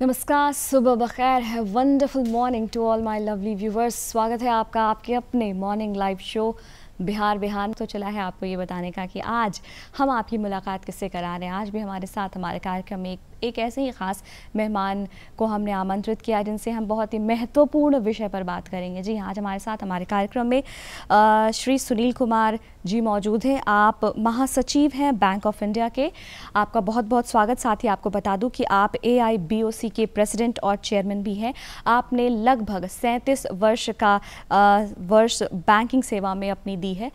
नमस्कार सुबह बखैर है wonderful morning to all my lovely viewers स्वागत है आपका आपके अपने morning live show Bihar Bihar तो चला है आपको ये बताने का कि आज हम आपकी मुलाकात किससे करा रहे हैं आज भी हमारे साथ हमारे कार्यक्रम में एक एक ऐसे ही ख़ास मेहमान को हमने आमंत्रित किया जिनसे हम बहुत ही महत्वपूर्ण विषय पर बात करेंगे जी हाँ, आज हमारे साथ हमारे कार्यक्रम में आ, श्री सुनील कुमार जी मौजूद हैं आप महासचिव हैं बैंक ऑफ इंडिया के आपका बहुत बहुत स्वागत साथ ही आपको बता दूँ कि आप ए के प्रेसिडेंट और चेयरमैन भी हैं आपने लगभग सैंतीस वर्ष का आ, वर्ष बैंकिंग सेवा में अपनी दी है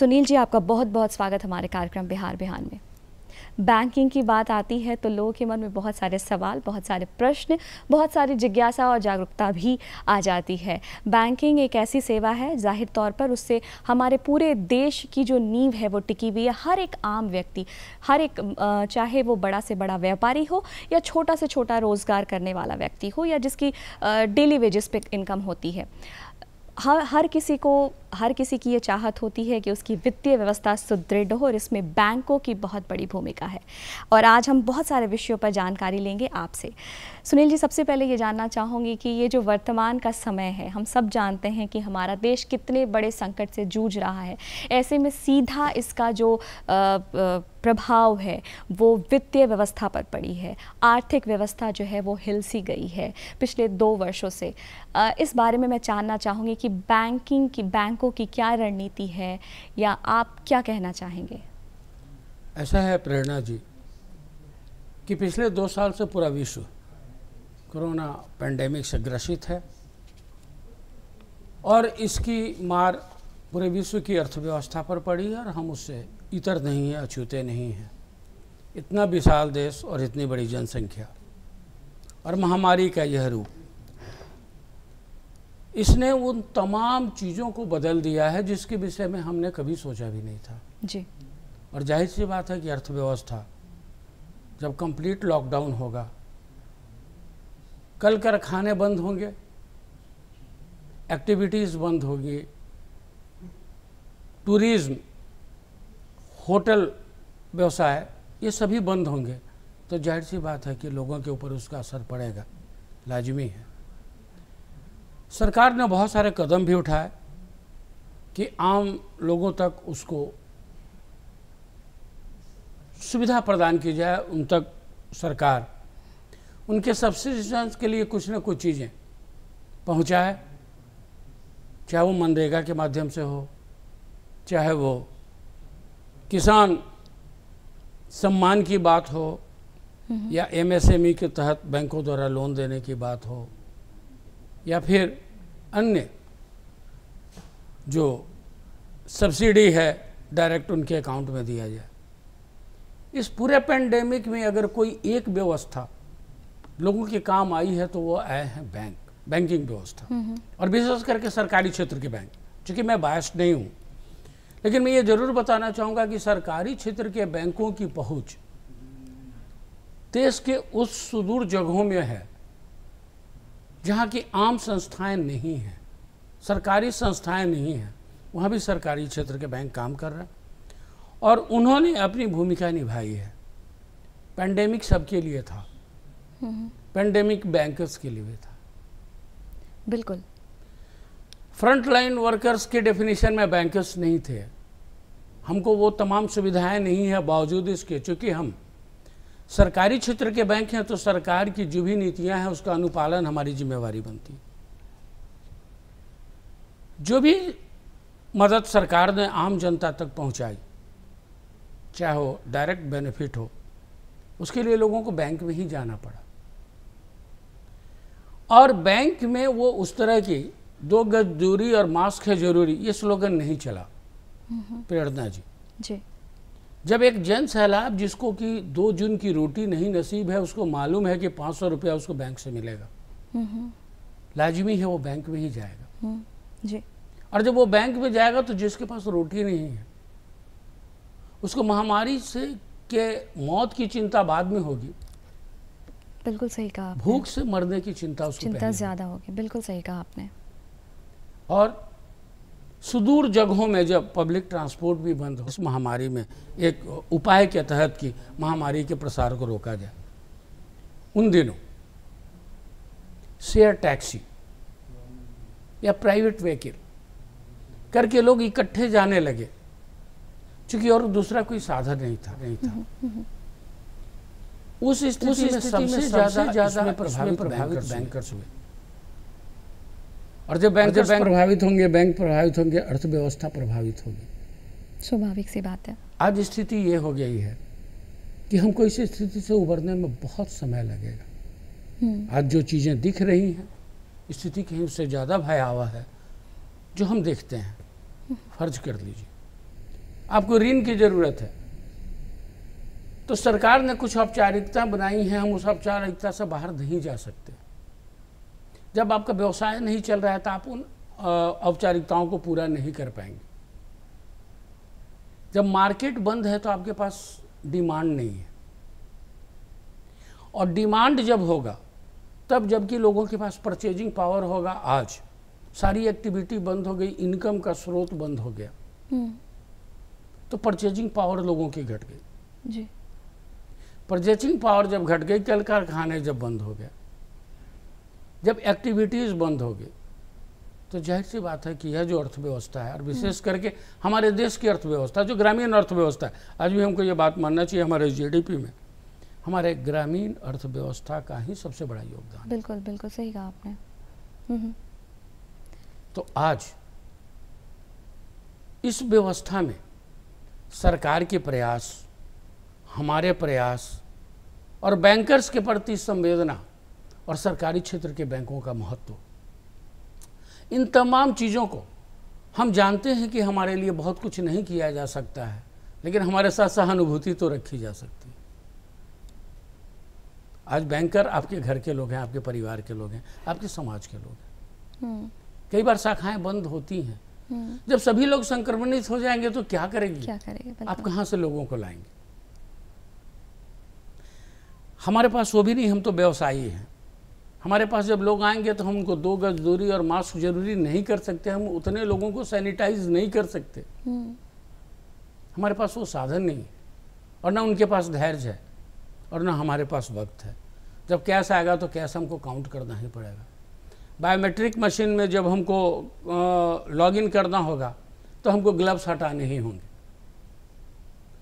सुनील जी आपका बहुत बहुत स्वागत हमारे कार्यक्रम बिहार बिहार में बैंकिंग की बात आती है तो लोगों के मन में बहुत सारे सवाल बहुत सारे प्रश्न बहुत सारी जिज्ञासा और जागरूकता भी आ जाती है बैंकिंग एक ऐसी सेवा है जाहिर तौर पर उससे हमारे पूरे देश की जो नींव है वो टिकी हुई है हर एक आम व्यक्ति हर एक चाहे वो बड़ा से बड़ा व्यापारी हो या छोटा से छोटा रोज़गार करने वाला व्यक्ति हो या जिसकी डेली वेजेस पे इनकम होती है हर हर किसी को हर किसी की ये चाहत होती है कि उसकी वित्तीय व्यवस्था सुदृढ़ हो और इसमें बैंकों की बहुत बड़ी भूमिका है और आज हम बहुत सारे विषयों पर जानकारी लेंगे आपसे सुनील जी सबसे पहले ये जानना चाहूँगी कि ये जो वर्तमान का समय है हम सब जानते हैं कि हमारा देश कितने बड़े संकट से जूझ रहा है ऐसे में सीधा इसका जो प्रभाव है वो वित्तीय व्यवस्था पर पड़ी है आर्थिक व्यवस्था जो है वो हिलसी गई है पिछले दो वर्षों से इस बारे में मैं जानना चाहूँगी कि बैंकिंग की बैंकों की क्या रणनीति है या आप क्या कहना चाहेंगे ऐसा है प्रेरणा जी कि पिछले दो साल से पूरा विश्व कोरोना पेंडेमिक से ग्रसित है और इसकी मार पूरे विश्व की अर्थव्यवस्था पर पड़ी है और हम उससे इतर नहीं है अछूते नहीं हैं इतना विशाल देश और इतनी बड़ी जनसंख्या और महामारी का यह रूप इसने उन तमाम चीज़ों को बदल दिया है जिसके विषय में हमने कभी सोचा भी नहीं था जी और जाहिर सी बात है कि अर्थव्यवस्था जब कंप्लीट लॉकडाउन होगा कल कारखाने बंद होंगे एक्टिविटीज़ बंद होगी टूरिज्म होटल व्यवसाय ये सभी बंद होंगे तो जाहिर सी बात है कि लोगों के ऊपर उसका असर पड़ेगा लाजमी है सरकार ने बहुत सारे कदम भी उठाए कि आम लोगों तक उसको सुविधा प्रदान की जाए उन तक सरकार उनके सब्सिडेंस के लिए कुछ ना कुछ चीज़ें पहुँचाए चाहे वो मनरेगा के माध्यम से हो चाहे वो किसान सम्मान की बात हो हम्म। या एमएसएमई e के तहत बैंकों द्वारा लोन देने की बात हो या फिर अन्य जो सब्सिडी है डायरेक्ट उनके अकाउंट में दिया जाए इस पूरे पेंडेमिक में अगर कोई एक व्यवस्था लोगों के काम आई है तो वो आए हैं बैंक बैंकिंग व्यवस्था हम्म, हम्म। और विशेष करके सरकारी क्षेत्र के बैंक चूंकि मैं बायस नहीं हूँ लेकिन मैं ये जरूर बताना चाहूँगा कि सरकारी क्षेत्र के बैंकों की पहुँच देश के उस सुदूर जगहों में है जहाँ की आम संस्थाएं नहीं हैं सरकारी संस्थाएं नहीं हैं वहाँ भी सरकारी क्षेत्र के बैंक काम कर रहे हैं और उन्होंने अपनी भूमिका निभाई है पैंडेमिक सबके लिए था पेंडेमिक बैंकर्स के लिए भी था बिल्कुल फ्रंटलाइन वर्कर्स के डेफिनेशन में बैंकर्स नहीं थे हमको वो तमाम सुविधाएं नहीं है बावजूद इसके चूंकि हम सरकारी क्षेत्र के बैंक हैं तो सरकार की जो भी नीतियां हैं उसका अनुपालन हमारी जिम्मेवारी बनती जो भी मदद सरकार ने आम जनता तक पहुंचाई चाहे वो डायरेक्ट बेनिफिट हो उसके लिए लोगों को बैंक में ही जाना पड़ा और बैंक में वो उस तरह की दो गज दूरी और मास्क है जरूरी ये स्लोगन नहीं चला प्रेरणा जी जी जब एक जन सैलाब जिसको कि दो जून की रोटी नहीं नसीब है उसको मालूम है कि पाँच सौ रुपया उसको बैंक से मिलेगा लाजमी है वो बैंक में ही जाएगा हम्म, जी और जब वो बैंक में जाएगा तो जिसके पास रोटी नहीं है उसको महामारी से के मौत की चिंता बाद में होगी बिल्कुल सही कहा भूख से मरने की चिंता उसको चिंता ज्यादा होगी बिल्कुल सही कहा आपने और सुदूर जगहों में जब पब्लिक ट्रांसपोर्ट भी बंद हो इस महामारी में एक उपाय के तहत की महामारी के प्रसार को रोका जाए उन दिनों शेयर टैक्सी या प्राइवेट व्हीकल करके लोग इकट्ठे जाने लगे क्योंकि और दूसरा कोई साधन नहीं था नहीं था हम्म, हम्म, हम्म। उस स्थिति में सबसे ज्यादा प्रभावित बैंकर्स हुए और जब बैंक जब बैंक प्रभावित होंगे बैंक प्रभावित होंगे अर्थव्यवस्था प्रभावित होगी स्वाभाविक सी बात है आज स्थिति ये हो गई है कि हमको इस स्थिति से उबरने में बहुत समय लगेगा हम्म। आज जो चीज़ें दिख रही हैं स्थिति कहीं उससे ज़्यादा भयावह है जो हम देखते हैं हम्म। फर्ज कर लीजिए आपको ऋण की ज़रूरत है तो सरकार ने कुछ औपचारिकता बनाई हैं हम उस औपचारिकता से बाहर नहीं जा सकते जब आपका व्यवसाय नहीं चल रहा है तो आप उन औपचारिकताओं को पूरा नहीं कर पाएंगे जब मार्केट बंद है तो आपके पास डिमांड नहीं है और डिमांड जब होगा तब जबकि लोगों के पास परचेजिंग पावर होगा आज सारी एक्टिविटी बंद हो गई इनकम का स्रोत बंद हो गया हम्म। तो परचेजिंग पावर लोगों की घट गई जी परचेसिंग पावर जब घट गई कल कारखाने जब बंद हो गया जब एक्टिविटीज़ बंद हो गई तो जाहिर सी बात है कि यह जो अर्थव्यवस्था है और विशेष करके हमारे देश की अर्थव्यवस्था जो ग्रामीण अर्थव्यवस्था है आज भी हमको ये बात मानना चाहिए हमारे जीडीपी में हमारे ग्रामीण अर्थव्यवस्था का ही सबसे बड़ा योगदान बिल्कुल बिल्कुल सही कहा आपने हम्म, हम्म। तो आज इस व्यवस्था में सरकार के प्रयास हमारे प्रयास और बैंकर्स के प्रति संवेदना और सरकारी क्षेत्र के बैंकों का महत्व इन तमाम चीज़ों को हम जानते हैं कि हमारे लिए बहुत कुछ नहीं किया जा सकता है लेकिन हमारे साथ सहानुभूति तो रखी जा सकती है आज बैंकर आपके घर के लोग हैं आपके परिवार के लोग हैं आपके समाज के लोग हैं हम्म। कई बार शाखाएं बंद होती हैं हम्म। जब सभी लोग संक्रमणित हो जाएंगे तो क्या करेंगे क्या करेंगे आप कहाँ से लोगों को लाएंगे हमारे पास वो भी नहीं हम तो व्यवसायी हैं हमारे पास जब लोग आएंगे तो हम उनको दो गज दूरी और मास्क जरूरी नहीं कर सकते हम उतने लोगों को सैनिटाइज नहीं कर सकते हम्म। हमारे पास वो साधन नहीं है और ना उनके पास धैर्य है और ना हमारे पास वक्त है जब कैश आएगा तो कैश हमको काउंट करना ही पड़ेगा बायोमेट्रिक मशीन में जब हमको लॉगिन करना होगा तो हमको ग्लव्स हटाने ही होंगे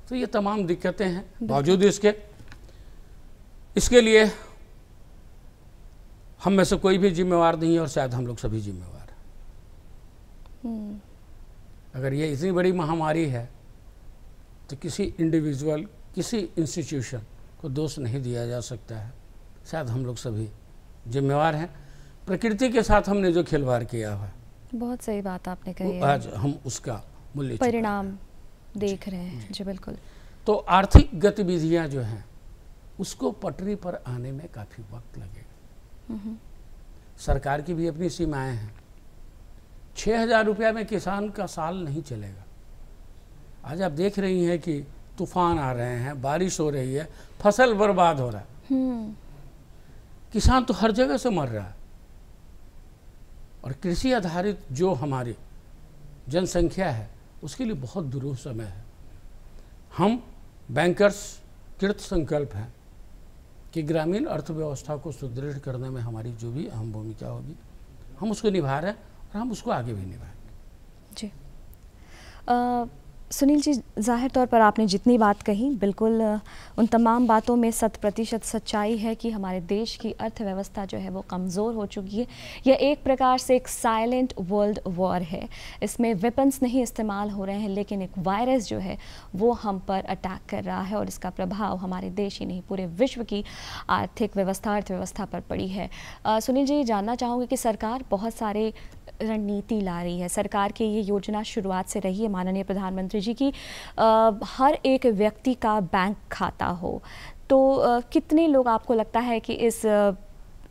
तो ये तमाम दिक्कतें हैं बावजूद इसके इसके लिए हम में से कोई भी जिम्मेवार नहीं है और शायद हम लोग सभी जिम्मेवार हैं हम्म। अगर ये इतनी बड़ी महामारी है तो किसी इंडिविजुअल किसी इंस्टीट्यूशन को दोष नहीं दिया जा सकता है शायद हम लोग सभी जिम्मेवार हैं प्रकृति के साथ हमने जो खिलवाड़ किया है बहुत सही बात आपने कही है। आज हम उसका मूल्य परिणाम देख रहे हैं जी बिल्कुल तो आर्थिक गतिविधियां जो हैं उसको पटरी पर आने में काफ़ी वक्त लगेगा सरकार की भी अपनी सीमाएं हैं छह हज़ार रुपया में किसान का साल नहीं चलेगा आज आप देख रही हैं कि तूफान आ रहे हैं बारिश हो रही है फसल बर्बाद हो रहा है हम्म। किसान तो हर जगह से मर रहा है और कृषि आधारित जो हमारी जनसंख्या है उसके लिए बहुत दुरूह समय है हम बैंकर्स कृत संकल्प हैं कि ग्रामीण अर्थव्यवस्था को सुदृढ़ करने में हमारी जो भी अहम भूमिका होगी हम उसको निभा रहे हैं और हम उसको आगे भी निभाएंगे जी सुनील जी जाहिर तौर पर आपने जितनी बात कही बिल्कुल उन तमाम बातों में शत प्रतिशत सच्चाई है कि हमारे देश की अर्थव्यवस्था जो है वो कमज़ोर हो चुकी है यह एक प्रकार से एक साइलेंट वर्ल्ड वॉर है इसमें वेपन्स नहीं इस्तेमाल हो रहे हैं लेकिन एक वायरस जो है वो हम पर अटैक कर रहा है और इसका प्रभाव हमारे देश ही नहीं पूरे विश्व की आर्थिक व्यवस्था अर्थव्यवस्था पर पड़ी है आ, सुनील जी जानना चाहूँगी कि सरकार बहुत सारे रणनीति ला रही है सरकार की ये योजना शुरुआत से रही है माननीय प्रधानमंत्री जी कि हर एक व्यक्ति का बैंक खाता हो तो कितने लोग आपको लगता है कि इस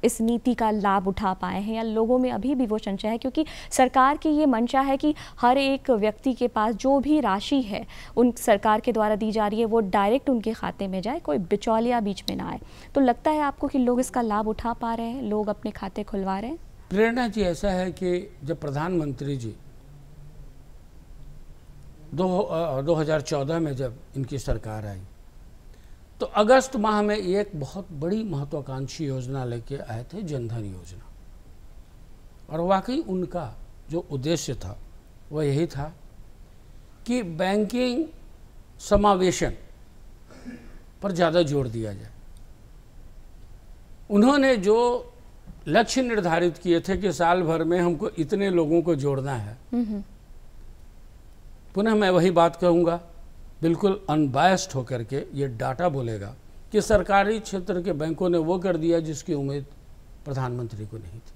इस नीति का लाभ उठा पाए हैं या लोगों में अभी भी वो संशय है क्योंकि सरकार की ये मंशा है कि हर एक व्यक्ति के पास जो भी राशि है उन सरकार के द्वारा दी जा रही है वो डायरेक्ट उनके खाते में जाए कोई बिचौलिया बीच में ना आए तो लगता है आपको कि लोग इसका लाभ उठा पा रहे हैं लोग अपने खाते खुलवा रहे हैं प्रेरणा जी ऐसा है कि जब प्रधानमंत्री जी दो हज़ार चौदह में जब इनकी सरकार आई तो अगस्त माह में एक बहुत बड़ी महत्वाकांक्षी योजना लेके आए थे जनधन योजना और वाकई उनका जो उद्देश्य था वह यही था कि बैंकिंग समावेशन पर ज़्यादा जोर दिया जाए उन्होंने जो लक्ष्य निर्धारित किए थे कि साल भर में हमको इतने लोगों को जोड़ना है हम्म, हम्म। पुनः मैं वही बात कहूँगा बिल्कुल अनबायस्ड होकर के ये डाटा बोलेगा कि सरकारी क्षेत्र के बैंकों ने वो कर दिया जिसकी उम्मीद प्रधानमंत्री को नहीं थी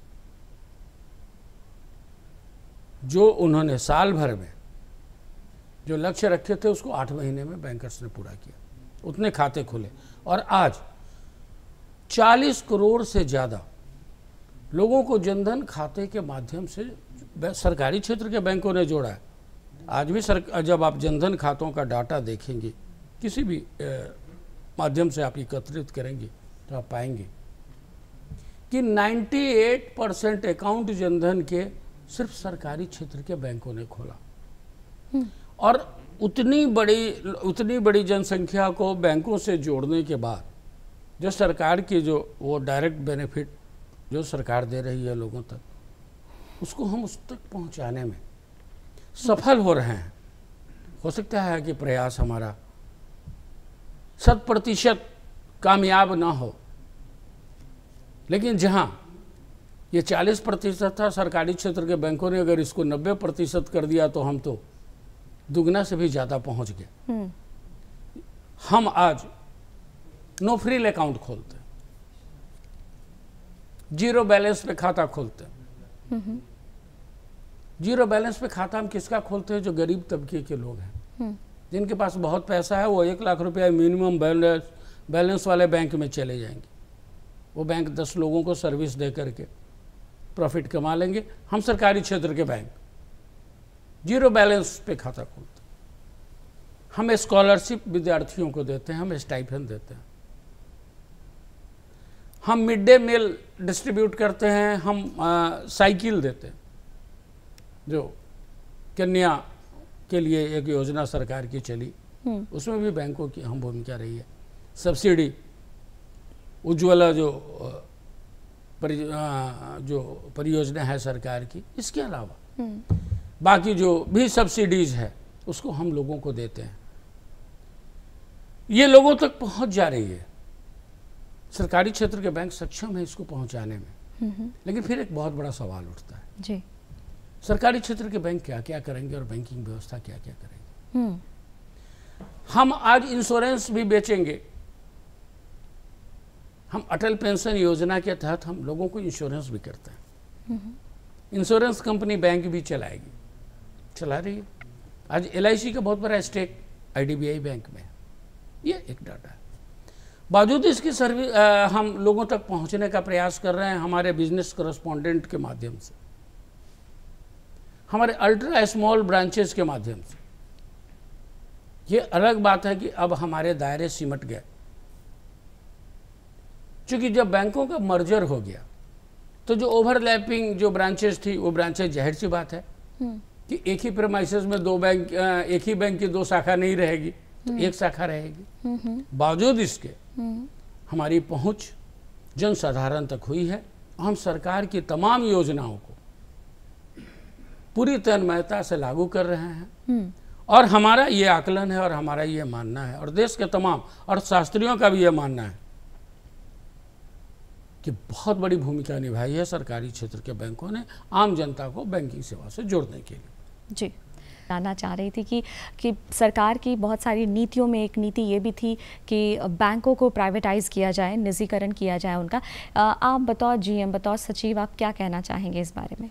जो उन्होंने साल भर में जो लक्ष्य रखे थे उसको आठ महीने में बैंकर्स ने पूरा किया उतने खाते खुले और आज 40 करोड़ से ज़्यादा लोगों को जनधन खाते के माध्यम से सरकारी क्षेत्र के बैंकों ने जोड़ा है आज भी सर जब आप जनधन खातों का डाटा देखेंगे किसी भी माध्यम से आप एकत्रित करेंगे तो आप पाएंगे कि 98 परसेंट अकाउंट जनधन के सिर्फ सरकारी क्षेत्र के बैंकों ने खोला हम्म। और उतनी बड़ी उतनी बड़ी जनसंख्या को बैंकों से जोड़ने के बाद जो सरकार की जो वो डायरेक्ट बेनिफिट जो सरकार दे रही है लोगों तक उसको हम उस तक पहुंचाने में सफल हो रहे हैं हो सकता है कि प्रयास हमारा शत प्रतिशत कामयाब ना हो लेकिन जहां ये 40 प्रतिशत था सरकारी क्षेत्र के बैंकों ने अगर इसको 90 प्रतिशत कर दिया तो हम तो दुगना से भी ज़्यादा पहुंच गए हम्म। हम आज नो फ्रील अकाउंट खोलते जीरो बैलेंस पे खाता खोलते हम्म, हम्म। जीरो बैलेंस पे खाता हम किसका खोलते हैं जो गरीब तबके के लोग हैं हम्म। जिनके पास बहुत पैसा है वो एक लाख रुपया मिनिमम बैलेंस बैलेंस वाले बैंक में चले जाएंगे वो बैंक दस लोगों को सर्विस दे करके प्रॉफिट कमा लेंगे हम सरकारी क्षेत्र के बैंक जीरो बैलेंस पे खाता खोलते हम स्कॉलरशिप विद्यार्थियों को देते हैं हम स्टाइफन देते हैं हम मिड डे मील डिस्ट्रीब्यूट करते हैं हम साइकिल देते हैं जो कन्या के लिए एक योजना सरकार की चली हम्म। उसमें भी बैंकों की अहम भूमिका रही है सब्सिडी उज्ज्वला जो परि, जो परियोजना है सरकार की इसके अलावा हम्म। बाकी जो भी सब्सिडीज है उसको हम लोगों को देते हैं ये लोगों तक पहुंच जा रही है सरकारी क्षेत्र के बैंक सक्षम है इसको पहुंचाने में हम्म। लेकिन फिर एक बहुत बड़ा सवाल उठता है जी सरकारी क्षेत्र के बैंक क्या क्या करेंगे और बैंकिंग व्यवस्था क्या क्या करेंगे हम्म। हम आज इंश्योरेंस भी बेचेंगे हम अटल पेंशन योजना के तहत हम लोगों को इंश्योरेंस भी करते हैं इंश्योरेंस कंपनी बैंक भी चलाएगी चला रही है आज एल का बहुत बड़ा स्टेक आई बैंक में ये एक डाटा है बावजूद इसकी सर्विस हम लोगों तक पहुंचने का प्रयास कर रहे हैं हमारे बिजनेस कॉरेस्पॉन्डेंट के माध्यम से हमारे अल्ट्रा स्मॉल ब्रांचेस के माध्यम से ये अलग बात है कि अब हमारे दायरे सिमट गए क्योंकि जब बैंकों का मर्जर हो गया तो जो ओवरलैपिंग जो ब्रांचेस थी वो ब्रांचेस जहर सी बात है हम्म। कि एक ही प्रमाइसिस में दो बैंक एक ही बैंक की दो शाखा नहीं रहेगी तो हम्म। एक शाखा रहेगी हम्म, बावजूद इसके हमारी पहुंच जनसाधारण तक हुई है हम सरकार की तमाम योजनाओं को पूरी तन्मयता से लागू कर रहे हैं हम्म। और हमारा ये आकलन है और हमारा ये मानना है और देश के तमाम अर्थशास्त्रियों का भी ये मानना है कि बहुत बड़ी भूमिका निभाई है सरकारी क्षेत्र के बैंकों ने आम जनता को बैंकिंग सेवा से जोड़ने के लिए जी जानना चाह रही थी कि कि सरकार की बहुत सारी नीतियों में एक नीति ये भी थी कि बैंकों को प्राइवेटाइज किया जाए निजीकरण किया जाए उनका आप बताओ जीएम बताओ सचिव आप क्या कहना चाहेंगे इस बारे में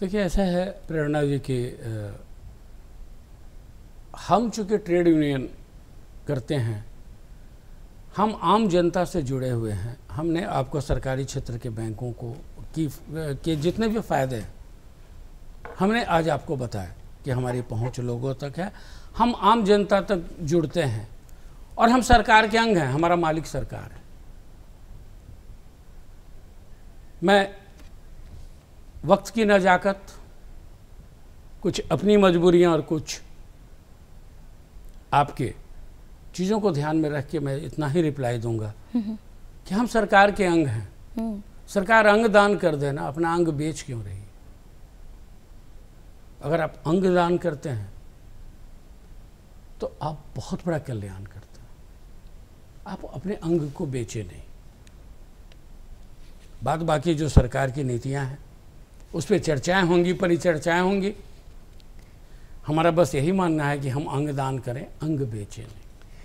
देखिए ऐसा है प्रेरणा जी कि हम चूंकि ट्रेड यूनियन करते हैं हम आम जनता से जुड़े हुए हैं हमने आपको सरकारी क्षेत्र के बैंकों को की के जितने भी फ़ायदे हैं हमने आज आपको बताया कि हमारी पहुंच लोगों तक है हम आम जनता तक जुड़ते हैं और हम सरकार के अंग हैं हमारा मालिक सरकार है मैं वक्त की नजाकत कुछ अपनी मजबूरियां और कुछ आपके चीज़ों को ध्यान में रख के मैं इतना ही रिप्लाई दूंगा कि हम सरकार के अंग हैं हम्म। सरकार अंग दान कर देना अपना अंग बेच क्यों रही अगर आप अंग दान करते हैं तो आप बहुत बड़ा कल्याण करते हैं आप अपने अंग को बेचे नहीं बात बाकी जो सरकार की नीतियां हैं उस पर चर्चाएँ होंगी परिचर्चाएँ होंगी हमारा बस यही मानना है कि हम अंग दान करें अंग बेचें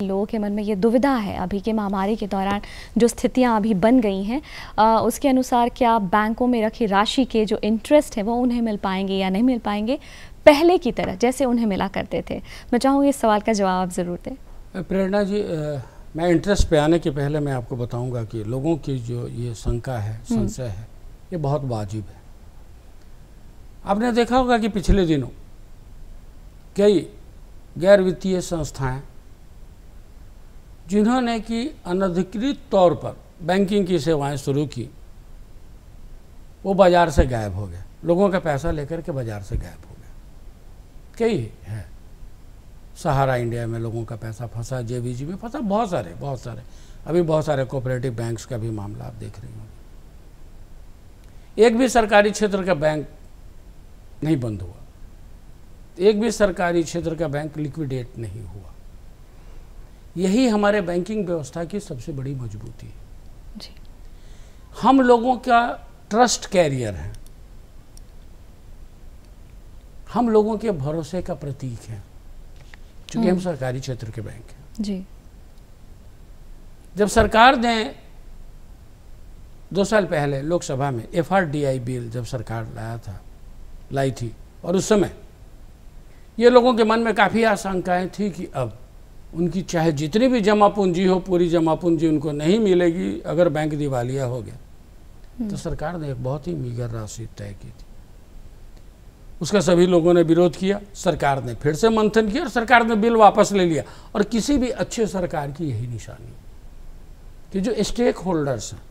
लोगों के मन में ये दुविधा है अभी के महामारी के दौरान जो स्थितियां अभी बन गई हैं उसके अनुसार क्या बैंकों में रखी राशि के जो इंटरेस्ट है वो उन्हें मिल पाएंगे या नहीं मिल पाएंगे पहले की तरह जैसे उन्हें मिला करते थे मैं चाहूँगी इस सवाल का जवाब ज़रूर दें प्रेरणा जी आ, मैं इंटरेस्ट पे आने के पहले मैं आपको बताऊँगा कि लोगों की जो ये शंका है हम्म। संशय है ये बहुत वाजिब है आपने देखा होगा कि पिछले दिनों कई गैर वित्तीय संस्थाएं जिन्होंने कि अनधिकृत तौर पर बैंकिंग की सेवाएं शुरू की वो बाज़ार से गायब हो गए लोगों का पैसा लेकर के बाज़ार से गायब हो गया कई है सहारा इंडिया में लोगों का पैसा फंसा जे में फंसा बहुत सारे बहुत सारे अभी बहुत सारे कोऑपरेटिव बैंक्स का भी मामला आप देख रहे होंगे एक भी सरकारी क्षेत्र का बैंक नहीं बंद हुआ एक भी सरकारी क्षेत्र का बैंक लिक्विडेट नहीं हुआ यही हमारे बैंकिंग व्यवस्था की सबसे बड़ी मजबूती है जी। हम लोगों का ट्रस्ट कैरियर है हम लोगों के भरोसे का प्रतीक है क्योंकि हम हम्म। सरकारी क्षेत्र के बैंक हैं जी जब सरकार ने दो साल पहले लोकसभा में एफ बिल जब सरकार लाया था लाई थी और उस समय ये लोगों के मन में काफ़ी आशंकाएं थी कि अब उनकी चाहे जितनी भी जमा पूंजी हो पूरी जमा पूंजी उनको नहीं मिलेगी अगर बैंक दिवालिया हो गया हम्म। तो सरकार ने एक बहुत ही मीगर राशि तय की थी उसका सभी लोगों ने विरोध किया सरकार ने फिर से मंथन किया और सरकार ने बिल वापस ले लिया और किसी भी अच्छे सरकार की यही निशानी कि जो स्टेक होल्डर्स हैं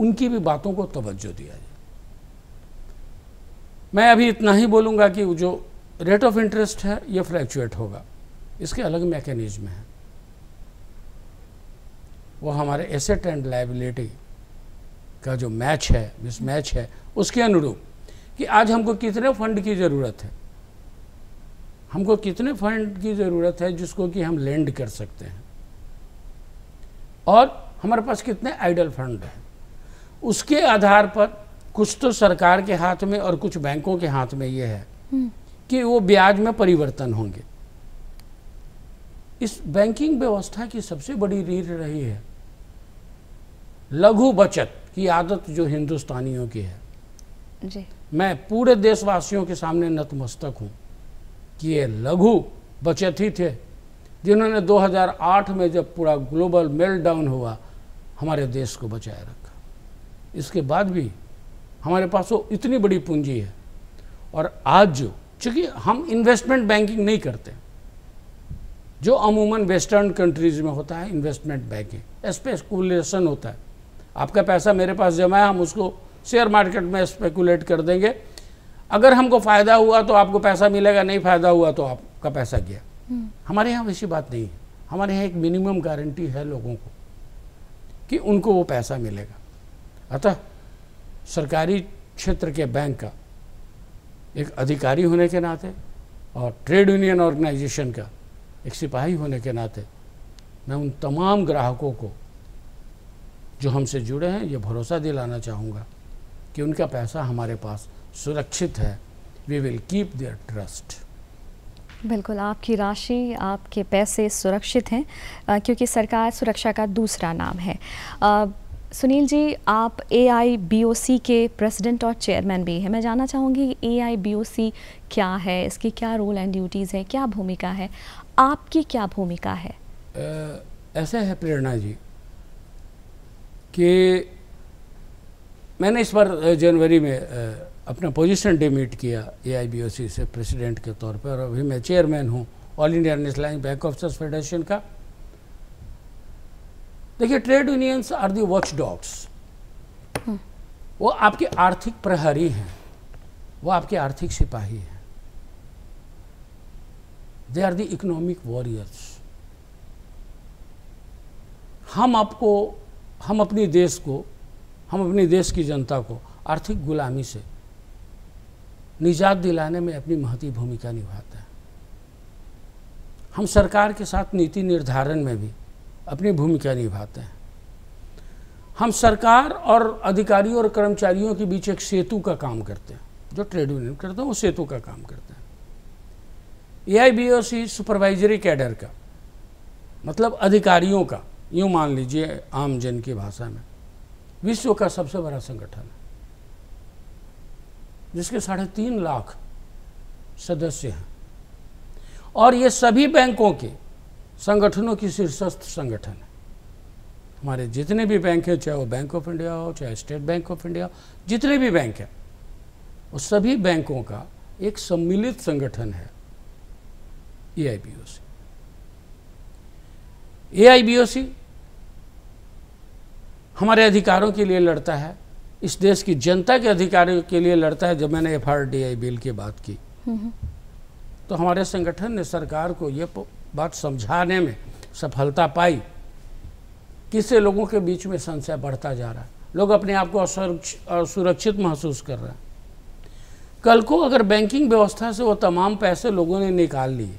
उनकी भी बातों को तवज्जो दिया जाए मैं अभी इतना ही बोलूँगा कि जो रेट ऑफ इंटरेस्ट है ये फ्लैक्चुएट होगा इसके अलग मैकेनिज्म है वो हमारे एसेट एंड लाइबिलिटी का जो मैच है मिस मैच है उसके अनुरूप कि आज हमको कितने फंड की ज़रूरत है हमको कितने फंड की ज़रूरत है जिसको कि हम लेंड कर सकते हैं और हमारे पास कितने आइडल फंड हैं उसके आधार पर कुछ तो सरकार के हाथ में और कुछ बैंकों के हाथ में ये है हम्म। कि वो ब्याज में परिवर्तन होंगे इस बैंकिंग व्यवस्था की सबसे बड़ी रीढ़ रही है लघु बचत की आदत जो हिंदुस्तानियों की है जी। मैं पूरे देशवासियों के सामने नतमस्तक हूं कि ये लघु बचत ही थे जिन्होंने 2008 में जब पूरा ग्लोबल मेल्ट हुआ हमारे देश को बचाए रखा इसके बाद भी हमारे पास वो इतनी बड़ी पूंजी है और आज जो चूँकि हम इन्वेस्टमेंट बैंकिंग नहीं करते जो अमूमन वेस्टर्न कंट्रीज में होता है इन्वेस्टमेंट बैंकिंग स्पेकुलेशन होता है आपका पैसा मेरे पास जमा है हम उसको शेयर मार्केट में स्पेकुलेट कर देंगे अगर हमको फ़ायदा हुआ तो आपको पैसा मिलेगा नहीं फ़ायदा हुआ तो आपका पैसा गया हम्म। हमारे यहाँ वैसी बात नहीं है हमारे यहाँ एक मिनिमम गारंटी है लोगों को कि उनको वो पैसा मिलेगा अतः सरकारी क्षेत्र के बैंक का एक अधिकारी होने के नाते और ट्रेड यूनियन ऑर्गेनाइजेशन का एक सिपाही होने के नाते मैं उन तमाम ग्राहकों को जो हमसे जुड़े हैं ये भरोसा दिलाना चाहूँगा कि उनका पैसा हमारे पास सुरक्षित है we will keep their trust बिल्कुल आपकी राशि आपके पैसे सुरक्षित हैं क्योंकि सरकार सुरक्षा का दूसरा नाम है आ, सुनील जी आप ए आई बी ओ सी के प्रेसिडेंट और चेयरमैन भी हैं मैं जानना चाहूँगी ए आई बी ओ सी क्या है इसकी क्या रोल एंड ड्यूटीज़ हैं क्या भूमिका है आपकी क्या भूमिका है ऐसा है प्रेरणा जी कि मैंने इस बार जनवरी में अपना पोजीशन डिमिट किया ए से प्रेसिडेंट के तौर पर और अभी मैं चेयरमैन हूँ all India national bank officers federation का देखिए trade unions are the watch dogs वो आपके आर्थिक प्रहरी हैं वो आपके आर्थिक सिपाही हैं they are the economic warriors हम आपको हम अपने देश को हम अपने देश की जनता को आर्थिक गुलामी से निजात दिलाने में अपनी महती भूमिका निभाते हैं हम सरकार के साथ नीति निर्धारण में भी अपनी भूमिका निभाते हैं हम सरकार और अधिकारियों और कर्मचारियों के बीच एक सेतु का काम करते हैं जो ट्रेड यूनियन करते हैं वो सेतु का काम करते हैं A I B O C supervisory cadre का मतलब अधिकारियों का यूं मान लीजिए आम जन की भाषा में विश्व का सबसे बड़ा संगठन है जिसके साढ़े तीन लाख सदस्य हैं और ये सभी बैंकों के संगठनों की शीर्षस्थ संगठन है हमारे जितने भी बैंक हैं चाहे वो बैंक ऑफ इंडिया हो चाहे स्टेट बैंक ऑफ इंडिया जितने भी बैंक हैं वो सभी बैंकों का एक सम्मिलित संगठन है ए I B O C A I B O सी हमारे अधिकारों के लिए लड़ता है इस देश की जनता के अधिकारों के लिए लड़ता है जब मैंने F R D I bill की बात की तो हमारे संगठन ने सरकार को यह बात समझाने में सफलता पाई किससे लोगों के बीच में संशय बढ़ता जा रहा है लोग अपने आप को असुरक्षित महसूस कर रहे हैं कल को अगर बैंकिंग व्यवस्था से वो तमाम पैसे लोगों ने निकाल लिए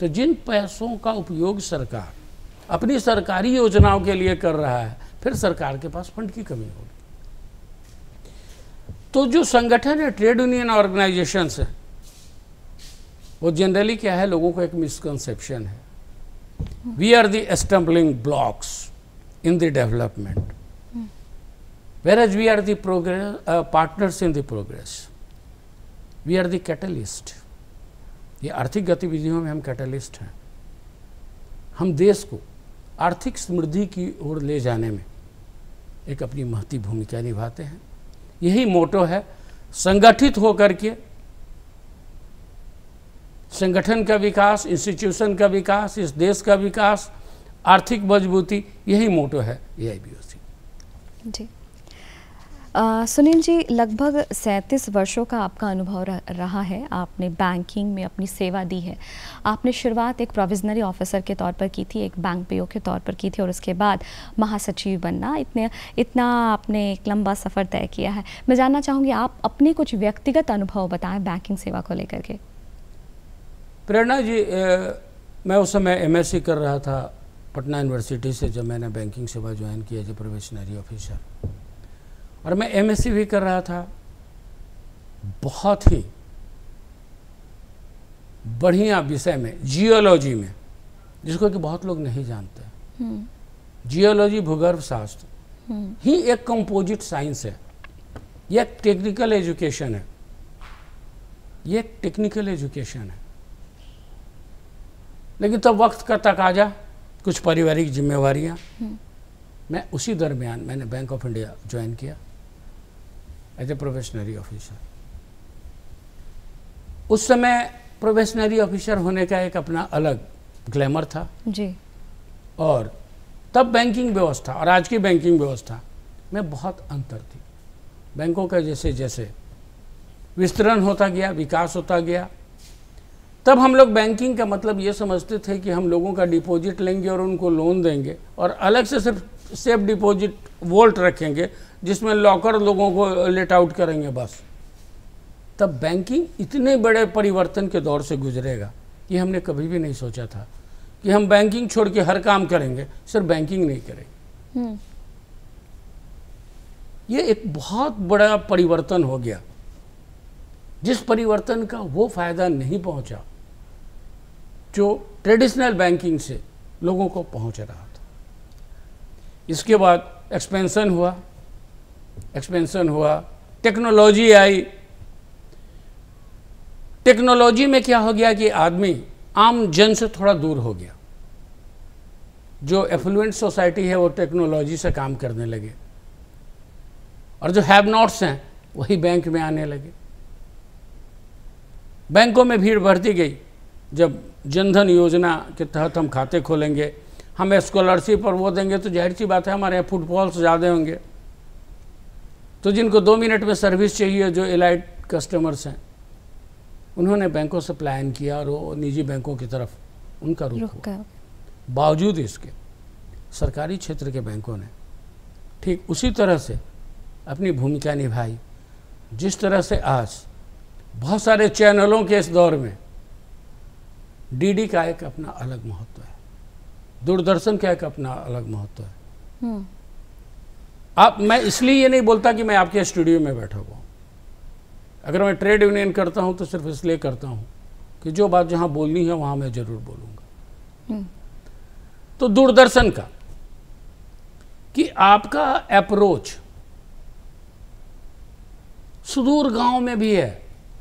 तो जिन पैसों का उपयोग सरकार अपनी सरकारी योजनाओं के लिए कर रहा है फिर सरकार के पास फंड की कमी होगी तो जो संगठन है ट्रेड यूनियन ऑर्गेनाइजेशन है वो जनरली क्या है लोगों को एक मिसकनसेप्शन है we are the stumbling blocks in the development whereas we are the progress partners in the progress we are the catalyst ये आर्थिक गतिविधियों में हम कैटलिस्ट हैं हम देश को आर्थिक समृद्धि की ओर ले जाने में एक अपनी महती भूमिका निभाते हैं यही मोटो है संगठित होकर के संगठन का विकास इंस्टीट्यूशन का विकास इस देश का विकास आर्थिक मजबूती यही मोटो है ए जी आ, सुनील जी लगभग 37 वर्षों का आपका अनुभव रहा है आपने बैंकिंग में अपनी सेवा दी है आपने शुरुआत एक प्रोविजनरी ऑफिसर के तौर पर की थी एक बैंक पीओ के तौर पर की थी और उसके बाद महासचिव बनना इतने इतना आपने एक लंबा सफ़र तय किया है मैं जानना चाहूँगी आप अपने कुछ व्यक्तिगत अनुभव बताएं बैंकिंग सेवा को लेकर के प्रेरणा जी ए, मैं उस समय एमएससी कर रहा था पटना यूनिवर्सिटी से जब मैंने बैंकिंग सेवा ज्वाइन की एज ए प्रोवेशनरी ऑफिसर और मैं एमएससी भी कर रहा था बहुत ही बढ़िया विषय में जियोलॉजी में जिसको कि बहुत लोग नहीं जानते जियोलॉजी हम्म। भूगर्भ शास्त्र हम्म। ही एक कंपोजिट साइंस है यह टेक्निकल एजुकेशन है यह टेक्निकल एजुकेशन है लेकिन तब वक्त का तक आ जा कुछ पारिवारिक जिम्मेवारियाँ हम्म। मैं उसी दरमियान मैंने बैंक ऑफ इंडिया ज्वाइन किया एज ए प्रोफेशनरी ऑफिसर उस समय प्रोफेशनरी ऑफिसर होने का एक अपना अलग ग्लैमर था जी और तब बैंकिंग व्यवस्था और आज की बैंकिंग व्यवस्था में बहुत अंतर थी बैंकों का जैसे जैसे विस्तरण होता गया विकास होता गया तब हम लोग बैंकिंग का मतलब ये समझते थे कि हम लोगों का डिपॉजिट लेंगे और उनको लोन देंगे और अलग से सिर्फ सेफ डिपॉजिट वोल्ट रखेंगे जिसमें लॉकर लोगों को लेट आउट करेंगे बस तब बैंकिंग इतने बड़े परिवर्तन के दौर से गुजरेगा ये हमने कभी भी नहीं सोचा था कि हम बैंकिंग छोड़ के हर काम करेंगे सिर्फ बैंकिंग नहीं करेंगे हम्म। ये एक बहुत बड़ा परिवर्तन हो गया जिस परिवर्तन का वो फायदा नहीं पहुंचा जो ट्रेडिशनल बैंकिंग से लोगों को पहुंच रहा था इसके बाद एक्सपेंशन हुआ एक्सपेंशन हुआ टेक्नोलॉजी आई टेक्नोलॉजी में क्या हो गया कि आदमी आम जन से थोड़ा दूर हो गया जो एफ्लुएंट सोसाइटी है वो टेक्नोलॉजी से काम करने लगे और जो हैव नॉट्स हैं वही बैंक में आने लगे बैंकों में भीड़ बढ़ती गई जब जनधन योजना के तहत हम खाते खोलेंगे हम स्कॉलरशिप और वो देंगे तो जाहिर सी बात है हमारे यहाँ फुटबॉल्स ज़्यादा होंगे तो जिनको दो मिनट में सर्विस चाहिए जो एलाइट कस्टमर्स हैं उन्होंने बैंकों से प्लान किया और वो निजी बैंकों की तरफ उनका रुख बावजूद इसके सरकारी क्षेत्र के बैंकों ने ठीक उसी तरह से अपनी भूमिका निभाई जिस तरह से आज बहुत सारे चैनलों के इस दौर में डीडी का एक अपना अलग महत्व है दूरदर्शन का एक अपना अलग महत्व है हम्म। आप मैं इसलिए ये नहीं बोलता कि मैं आपके स्टूडियो में बैठा हुआ अगर मैं ट्रेड यूनियन करता हूं तो सिर्फ इसलिए करता हूं कि जो बात जहां बोलनी है वहां मैं ज़रूर बोलूंगा हम्म। तो दूरदर्शन का कि आपका अप्रोच सुदूर गांव में भी है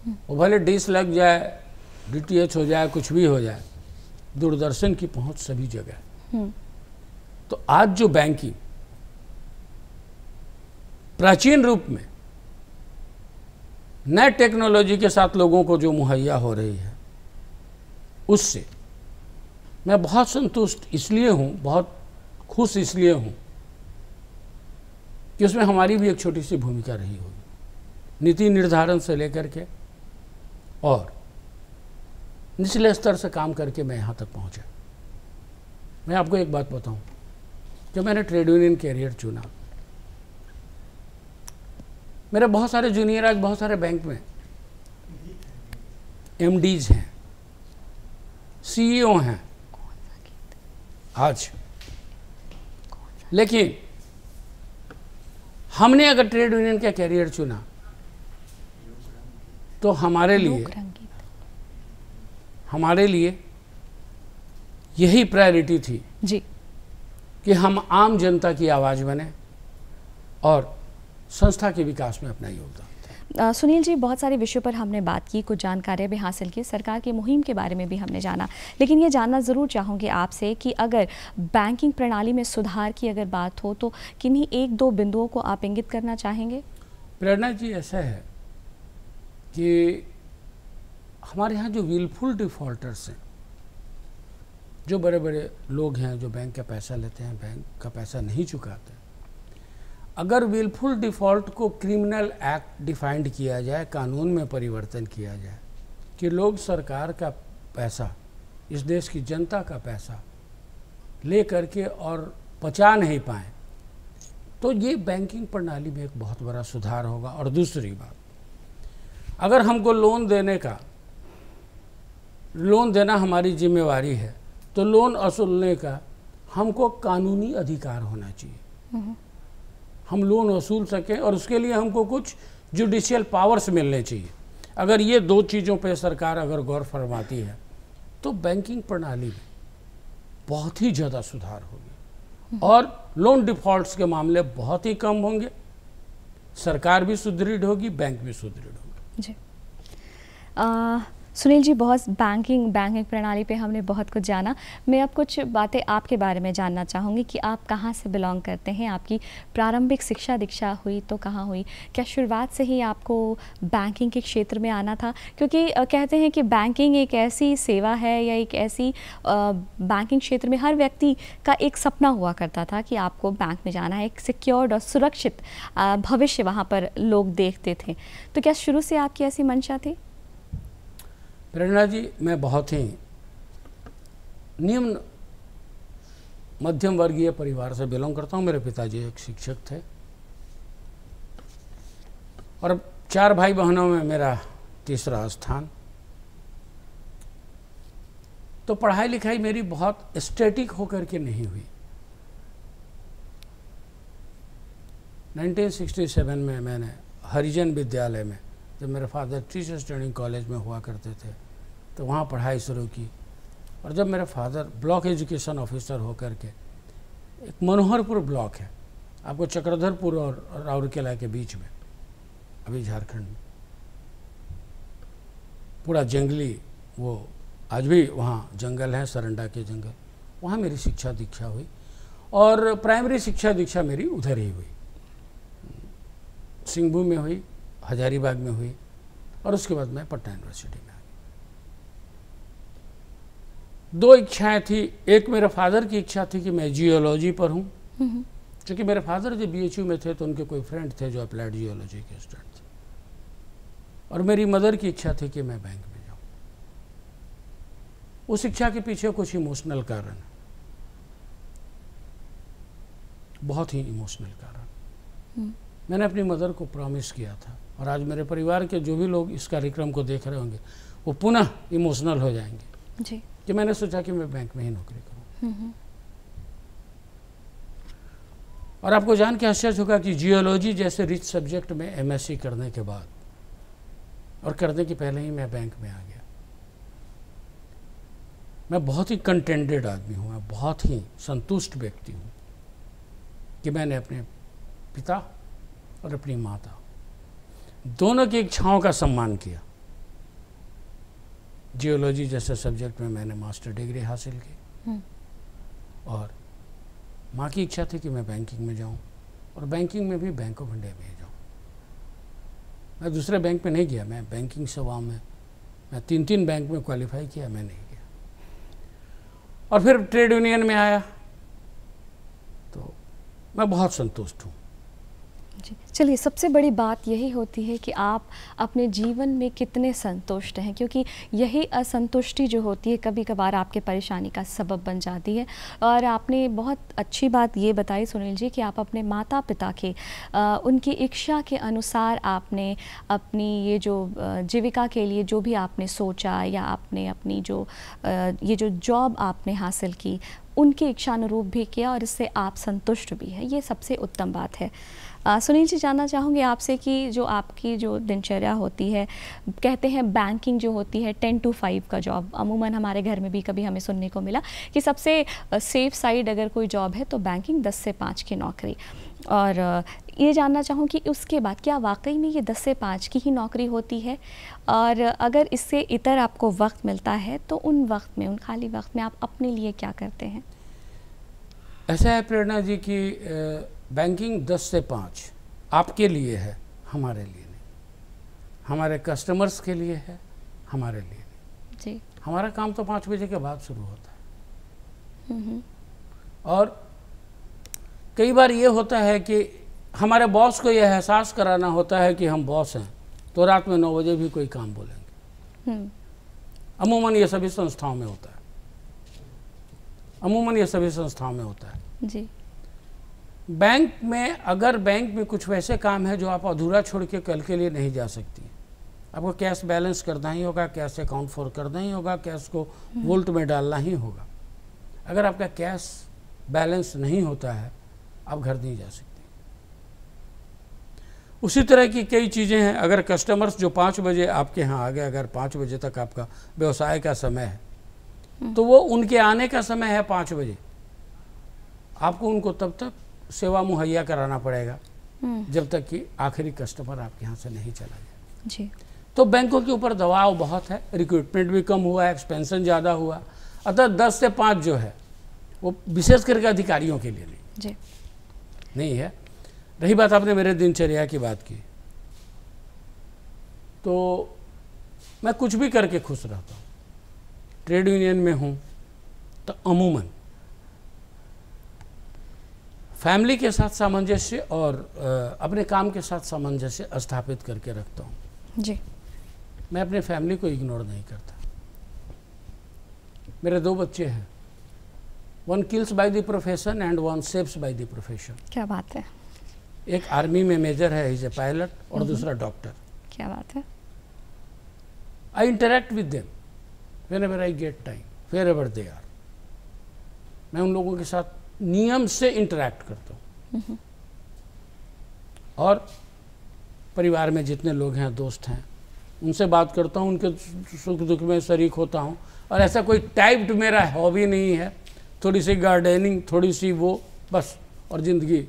हम्म। वो भले डिस लग जाए डी हो जाए कुछ भी हो जाए दूरदर्शन की पहुंच सभी जगह हम्म। तो आज जो बैंकिंग प्राचीन रूप में नए टेक्नोलॉजी के साथ लोगों को जो मुहैया हो रही है उससे मैं बहुत संतुष्ट इसलिए हूँ बहुत खुश इसलिए हूँ कि उसमें हमारी भी एक छोटी सी भूमिका रही होगी नीति निर्धारण से लेकर के और निचले स्तर से काम करके मैं यहाँ तक पहुँचा मैं आपको एक बात बताऊँ जब मैंने ट्रेड यूनियन कैरियर चुना मेरे बहुत सारे जूनियर आज बहुत सारे बैंक में एम हैं सीईओ e हैं आज लेकिन हमने अगर ट्रेड यूनियन का कैरियर चुना तो हमारे लिए हमारे लिए यही प्रायोरिटी थी जी कि हम आम जनता की आवाज़ बने और संस्था के विकास में अपना योगदान सुनील जी बहुत सारे विषयों पर हमने बात की कुछ जानकारियाँ भी हासिल की सरकार की मुहिम के बारे में भी हमने जाना लेकिन ये जानना ज़रूर चाहूँगी आपसे कि अगर बैंकिंग प्रणाली में सुधार की अगर बात हो तो किन्हीं एक दो बिंदुओं को आप इंगित करना चाहेंगे प्रेरणा जी ऐसा है कि हमारे यहाँ जो विलफुल डिफ़ॉल्टर्स हैं जो बड़े बड़े लोग हैं जो बैंक का पैसा लेते हैं बैंक का पैसा नहीं चुकाते अगर विलफुल डिफ़ॉल्ट को क्रिमिनल एक्ट डिफाइंड किया जाए कानून में परिवर्तन किया जाए कि लोग सरकार का पैसा इस देश की जनता का पैसा ले करके और पचा नहीं पाए तो ये बैंकिंग प्रणाली में एक बहुत बड़ा सुधार होगा और दूसरी बात अगर हमको लोन देने का लोन देना हमारी जिम्मेवारी है तो लोन वसूलने का हमको कानूनी अधिकार होना चाहिए हम्म। हम लोन वसूल सकें और उसके लिए हमको कुछ जुडिशियल पावर्स मिलने चाहिए अगर ये दो चीज़ों पे सरकार अगर गौर फरमाती है तो बैंकिंग प्रणाली में बहुत ही ज़्यादा सुधार होगी हम्म। और लोन डिफ़ॉल्ट्स के मामले बहुत ही कम होंगे सरकार भी सुदृढ़ होगी बैंक भी सुदृढ़ होगी जी आ... सुनील जी बहुत बैंकिंग बैंकिंग प्रणाली पे हमने बहुत कुछ जाना मैं अब कुछ बातें आपके बारे में जानना चाहूँगी कि आप कहाँ से बिलोंग करते हैं आपकी प्रारंभिक शिक्षा दीक्षा हुई तो कहाँ हुई क्या शुरुआत से ही आपको बैंकिंग के क्षेत्र में आना था क्योंकि कहते हैं कि बैंकिंग एक ऐसी सेवा है या एक ऐसी बैंकिंग क्षेत्र में हर व्यक्ति का एक सपना हुआ करता था कि आपको बैंक में जाना है एक सिक्योर्ड और सुरक्षित भविष्य वहाँ पर लोग देखते थे तो क्या शुरू से आपकी ऐसी मंशा थी प्रेरणा जी मैं बहुत ही निम्न मध्यम वर्गीय परिवार से बिलोंग करता हूँ मेरे पिताजी एक शिक्षक थे और चार भाई बहनों में मेरा तीसरा स्थान तो पढ़ाई लिखाई मेरी बहुत स्टैटिक होकर के नहीं हुई 1967 में मैंने हरिजन विद्यालय में जब मेरे फादर टीचर्स ट्रेनिंग कॉलेज में हुआ करते थे तो वहाँ पढ़ाई शुरू की और जब मेरे फादर ब्लॉक एजुकेशन ऑफिसर होकर के एक मनोहरपुर ब्लॉक है आपको चक्रधरपुर और राउरकेला के बीच में अभी झारखंड में पूरा जंगली वो आज भी वहाँ जंगल है सरंडा के जंगल वहाँ मेरी शिक्षा दीक्षा हुई और प्राइमरी शिक्षा दीक्षा मेरी उधर ही हुई सिंहभूम में हुई हजारीबाग में हुई और उसके बाद मैं पटना यूनिवर्सिटी में आ दो इच्छाएं थी एक मेरे फादर की इच्छा थी कि मैं जियोलॉजी पर हूँ क्योंकि मेरे फादर जो बी में थे तो उनके कोई फ्रेंड थे जो अप्लाइड जियोलॉजी के स्टूडेंट थे और मेरी मदर की इच्छा थी कि मैं बैंक में जाऊँ उस इच्छा के पीछे कुछ इमोशनल कारण है बहुत ही इमोशनल कारण हम्म। मैंने अपनी मदर को प्रॉमिस किया था और आज मेरे परिवार के जो भी लोग इस कार्यक्रम को देख रहे होंगे वो पुनः इमोशनल हो जाएंगे जी कि मैंने सोचा कि मैं बैंक में ही नौकरी करूँ हम्म, हम्म। और आपको जान के आश्चर्य होगा कि जियोलॉजी जैसे रिच सब्जेक्ट में एमएससी करने के बाद और करने के पहले ही मैं बैंक में आ गया मैं बहुत ही कंटेंडेड आदमी हूँ मैं बहुत ही संतुष्ट व्यक्ति हूँ कि मैंने अपने पिता और अपनी माता दोनों की इच्छाओं का सम्मान किया जियोलॉजी जैसे सब्जेक्ट में मैंने मास्टर डिग्री हासिल की हम्म। और माँ की इच्छा थी कि मैं बैंकिंग में जाऊँ और बैंकिंग में भी बैंक ऑफ इंडिया में जाऊँ मैं दूसरे बैंक में नहीं गया मैं बैंकिंग सेवाओं में मैं तीन तीन बैंक में क्वालिफाई किया मैं नहीं गया और फिर ट्रेड यूनियन में आया तो मैं बहुत संतुष्ट हूँ चलिए सबसे बड़ी बात यही होती है कि आप अपने जीवन में कितने संतुष्ट हैं क्योंकि यही असंतुष्टि जो होती है कभी कभार आपके परेशानी का सबब बन जाती है और आपने बहुत अच्छी बात ये बताई सुनील जी कि आप अपने माता पिता के उनकी इच्छा के अनुसार आपने अपनी ये जो जीविका के लिए जो भी आपने सोचा या आपने अपनी जो ये जो जॉब आपने हासिल की उनकी इच्छानुरूप भी किया और इससे आप संतुष्ट भी हैं ये सबसे उत्तम बात है सुनील जी जानना चाहूँगी आपसे कि जो आपकी जो दिनचर्या होती है कहते हैं बैंकिंग जो होती है टेन टू फाइव का जॉब अमूमन हमारे घर में भी कभी हमें सुनने को मिला कि सबसे सेफ साइड अगर कोई जॉब है तो बैंकिंग दस से पाँच की नौकरी और ये जानना चाहूँ कि उसके बाद क्या वाकई में ये दस से पाँच की ही नौकरी होती है और अगर इससे इतर आपको वक्त मिलता है तो उन वक्त में उन खाली वक्त में आप अपने लिए क्या करते हैं ऐसा है प्रेरणा जी कि बैंकिंग दस से पाँच आपके लिए है हमारे लिए नहीं हमारे कस्टमर्स के लिए है हमारे लिए नहीं जी हमारा काम तो पाँच बजे के बाद शुरू होता है और कई बार ये होता है कि हमारे बॉस को यह एहसास कराना होता है कि हम बॉस हैं तो रात में नौ बजे भी कोई काम बोलेंगे हम्म। अमूमन ये सभी संस्थाओं में होता है अमूमन ये सभी संस्थाओं में होता है जी बैंक में अगर बैंक में कुछ वैसे काम है जो आप अधूरा छोड़ के कल के लिए नहीं जा सकती आपको कैश बैलेंस करना ही होगा कैश अकाउंट फॉर करना ही होगा कैश को हम्म। वोल्ट में डालना ही होगा अगर आपका कैश बैलेंस नहीं होता है आप घर नहीं जा सकते उसी तरह की कई चीज़ें हैं अगर कस्टमर्स जो पाँच बजे आपके यहाँ आ गए अगर पाँच बजे तक आपका व्यवसाय का समय है तो वो उनके आने का समय है पाँच बजे आपको उनको तब तक सेवा मुहैया कराना पड़ेगा हम्म। जब तक कि आखिरी कस्टमर आपके यहाँ से नहीं चला जाए जी तो बैंकों के ऊपर दबाव बहुत है रिक्रूटमेंट भी कम हुआ एक्सपेंशन ज़्यादा हुआ अतः दस से पाँच जो है वो विशेष करके अधिकारियों के लिए नहीं जी नहीं है रही बात आपने मेरे दिनचर्या की बात की तो मैं कुछ भी करके खुश रहता हूँ ट्रेड यूनियन में हूँ तो अमूमन फैमिली के साथ सामंजस्य और अपने काम के साथ सामंजस्य स्थापित करके रखता हूँ जी मैं अपने फैमिली को इग्नोर नहीं करता मेरे दो बच्चे हैं one kills by the profession and one saves by the profession क्या बात है एक आर्मी में मेजर है इज ए पायलट और हम्म। दूसरा डॉक्टर क्या बात है I interact with them whenever I get time wherever they are मैं उन लोगों के साथ नियम से इंटरेक्ट करता हूँ और परिवार में जितने लोग हैं दोस्त हैं उनसे बात करता हूँ उनके सुख दुख में शरीक होता हूँ और ऐसा कोई टाइप्ड मेरा हॉबी नहीं है थोड़ी सी गार्डनिंग थोड़ी सी वो बस और ज़िंदगी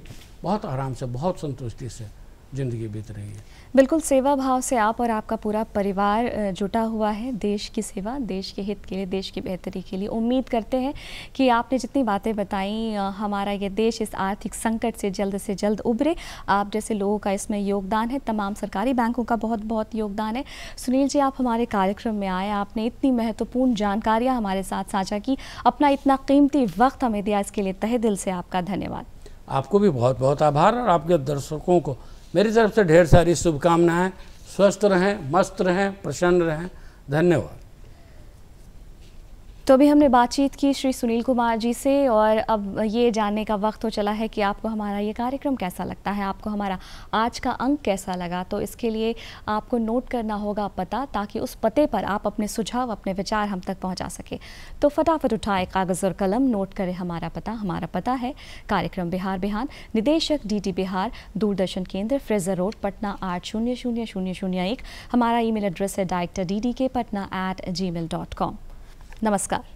बहुत आराम से बहुत संतुष्टि से ज़िंदगी बीत रही है बिल्कुल सेवा भाव से आप और आपका पूरा परिवार जुटा हुआ है देश की सेवा देश के हित के लिए देश की बेहतरी के लिए उम्मीद करते हैं कि आपने जितनी बातें बताई हमारा ये देश इस आर्थिक संकट से जल्द से जल्द उभरे आप जैसे लोगों का इसमें योगदान है तमाम सरकारी बैंकों का बहुत बहुत योगदान है सुनील जी आप हमारे कार्यक्रम में आए आपने इतनी महत्वपूर्ण जानकारियाँ हमारे साथ साझा की अपना इतना कीमती वक्त हमें दिया इसके लिए तहे दिल से आपका धन्यवाद आपको भी बहुत बहुत आभार और आपके दर्शकों को मेरी तरफ से ढेर सारी शुभकामनाएं स्वस्थ रहें मस्त रहें प्रसन्न रहें धन्यवाद तो अभी हमने बातचीत की श्री सुनील कुमार जी से और अब ये जानने का वक्त हो तो चला है कि आपको हमारा ये कार्यक्रम कैसा लगता है आपको हमारा आज का अंक कैसा लगा तो इसके लिए आपको नोट करना होगा पता ताकि उस पते पर आप अपने सुझाव अपने विचार हम तक पहुंचा सके तो फटाफट उठाए कागज़ और कलम नोट करें हमारा पता हमारा पता है कार्यक्रम बिहार बिहार निदेशक डी बिहार दूरदर्शन केंद्र फ्रेजर रोड पटना आठ शून्य शून्य शून्य शून्य एक हमारा ईमेल एड्रेस है director D K Patna at Gmail dot com नमस्कार